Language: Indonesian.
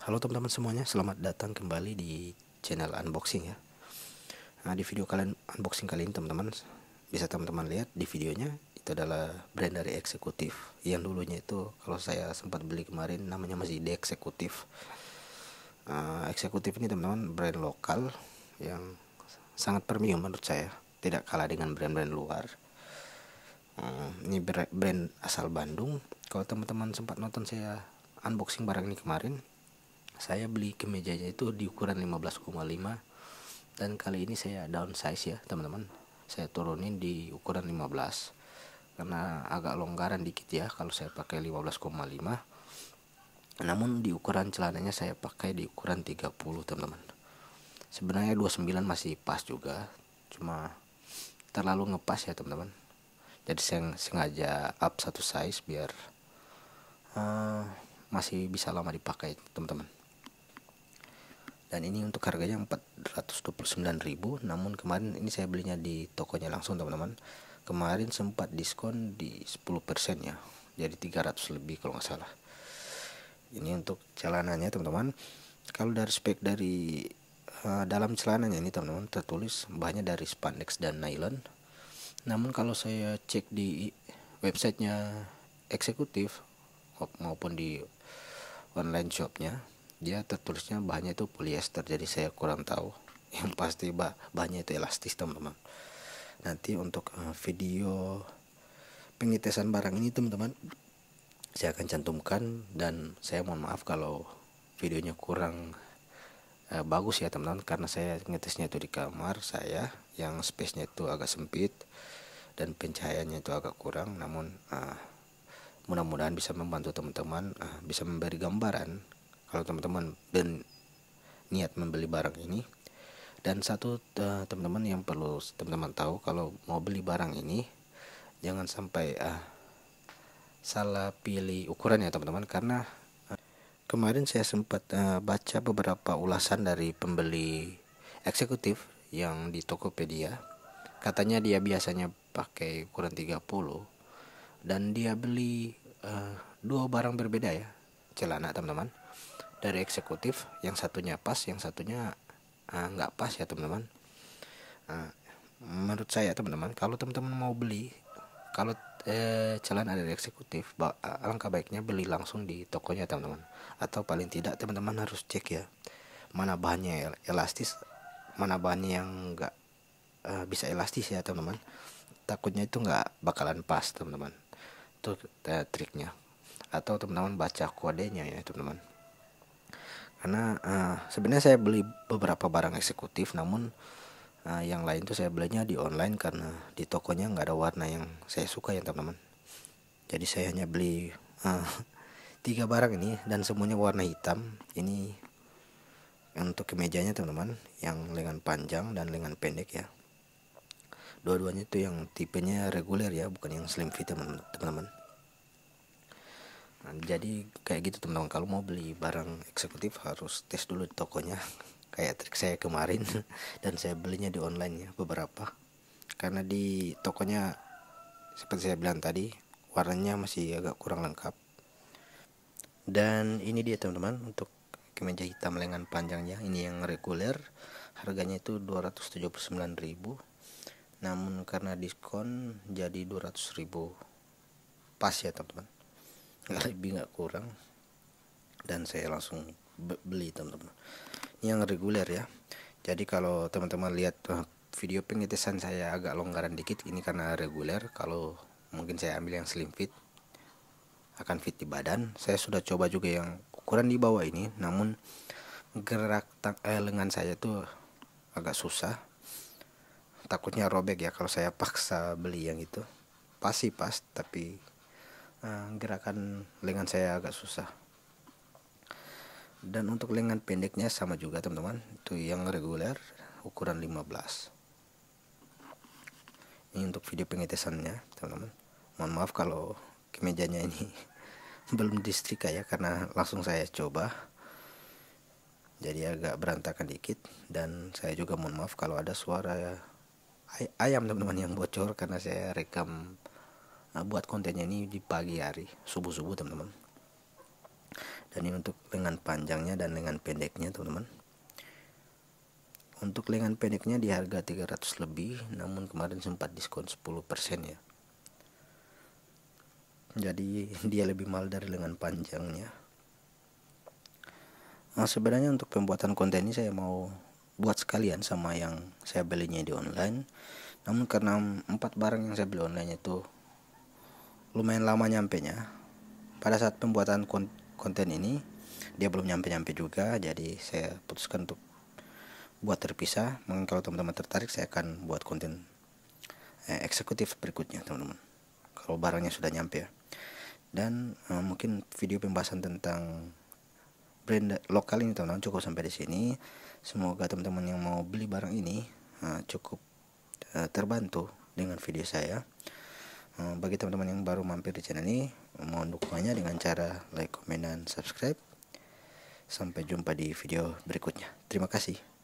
Halo teman-teman semuanya, selamat datang kembali di channel unboxing ya. Nah, di video kalian unboxing kali ini teman-teman bisa teman-teman lihat di videonya itu adalah brand dari eksekutif yang dulunya itu kalau saya sempat beli kemarin namanya masih di eksekutif. Uh, nah, eksekutif ini teman-teman brand lokal yang sangat premium menurut saya, tidak kalah dengan brand-brand luar. Uh, ini brand asal Bandung. Kalau teman-teman sempat nonton saya unboxing barang ini kemarin, saya beli kemejanya itu di ukuran 15,5 dan kali ini saya downsize ya teman-teman saya turunin di ukuran 15 karena agak longgaran dikit ya kalau saya pakai 15,5 namun di ukuran celananya saya pakai di ukuran 30 teman-teman sebenarnya 29 masih pas juga cuma terlalu ngepas ya teman-teman jadi saya sengaja up satu size biar uh, masih bisa lama dipakai teman-teman dan ini untuk harganya 429.000 namun kemarin ini saya belinya di tokonya langsung teman-teman kemarin sempat diskon di 10% ya jadi 300 lebih kalau nggak salah ini untuk celananya teman-teman kalau dari spek dari uh, dalam celananya ini teman-teman tertulis banyak dari spandex dan nylon namun kalau saya cek di websitenya eksekutif maupun di online shopnya dia tertulisnya bahannya itu polyester jadi saya kurang tahu yang pasti bah bahannya itu elastis teman-teman nanti untuk eh, video pengetesan barang ini teman-teman saya akan cantumkan dan saya mohon maaf kalau videonya kurang eh, bagus ya teman-teman karena saya ngetesnya itu di kamar saya yang space-nya itu agak sempit dan pencahayaannya itu agak kurang namun eh, mudah-mudahan bisa membantu teman-teman eh, bisa memberi gambaran kalau teman-teman dan niat membeli barang ini dan satu teman-teman yang perlu teman-teman tahu kalau mau beli barang ini jangan sampai uh, salah pilih ukuran ya teman-teman karena uh, kemarin saya sempat uh, baca beberapa ulasan dari pembeli eksekutif yang di Tokopedia katanya dia biasanya pakai ukuran 30 dan dia beli uh, dua barang berbeda ya celana teman-teman dari eksekutif yang satunya pas yang satunya eh, nggak uh, pas ya teman-teman uh, menurut saya teman-teman kalau teman-teman mau beli kalau eh, jalan ada di eksekutif eh, alangkah baiknya beli langsung di tokonya teman-teman atau paling tidak teman-teman harus cek ya mana bahannya elastis mana bahannya yang nggak uh, bisa elastis ya teman-teman takutnya itu nggak bakalan pas teman-teman itu uh, triknya atau teman-teman baca kodenya ya teman-teman karena uh, sebenarnya saya beli beberapa barang eksekutif namun uh, yang lain tuh saya belinya di online karena di tokonya nggak ada warna yang saya suka ya teman-teman jadi saya hanya beli uh, tiga barang ini dan semuanya warna hitam ini untuk kemejanya teman-teman yang lengan panjang dan lengan pendek ya dua-duanya itu yang tipenya reguler ya bukan yang slim fit teman-teman Kan. jadi kayak gitu teman-teman kalau mau beli barang eksekutif harus tes dulu di tokonya kayak trik saya kemarin dan saya belinya di online ya beberapa karena di tokonya seperti saya bilang tadi warnanya masih agak kurang lengkap dan ini dia teman-teman untuk kemeja hitam lengan panjangnya ini yang reguler harganya itu 279.000 namun karena diskon jadi 200.000 pas ya teman-teman nggak lebih nggak kurang dan saya langsung beli teman-teman ini yang reguler ya jadi kalau teman-teman lihat eh, video pengetesan saya agak longgaran dikit ini karena reguler kalau mungkin saya ambil yang slim fit akan fit di badan saya sudah coba juga yang ukuran di bawah ini namun gerak tang eh, lengan saya tuh agak susah takutnya robek ya kalau saya paksa beli yang itu pasti pas tapi Eh, gerakan lengan saya agak susah dan untuk lengan pendeknya sama juga teman-teman itu yang reguler ukuran 15 ini untuk video pengetesannya teman-teman mohon maaf kalau kemejanya ini belum distrika ya karena langsung saya coba jadi agak berantakan dikit dan saya juga mohon maaf kalau ada suara ayam teman-teman yang bocor karena saya rekam uh, buat kontennya ini di pagi hari subuh subuh teman-teman dan ini untuk lengan panjangnya dan lengan pendeknya teman-teman untuk lengan pendeknya di harga 300 lebih namun kemarin sempat diskon 10% ya jadi dia lebih mahal dari lengan panjangnya nah, sebenarnya untuk pembuatan konten ini saya mau buat sekalian sama yang saya belinya di online namun karena empat barang yang saya beli online itu lumayan lama nyampe nya pada saat pembuatan konten ini dia belum nyampe-nyampe juga jadi saya putuskan untuk buat terpisah mungkin kalau teman-teman tertarik saya akan buat konten eh, eksekutif berikutnya teman-teman kalau barangnya sudah nyampe ya dan eh, mungkin video pembahasan tentang brand lokal ini teman-teman cukup sampai di sini semoga teman-teman yang mau beli barang ini eh, cukup eh, terbantu dengan video saya Eh, bagi teman-teman yang baru mampir di channel ini mohon dukungannya dengan cara like, komen, dan subscribe sampai jumpa di video berikutnya terima kasih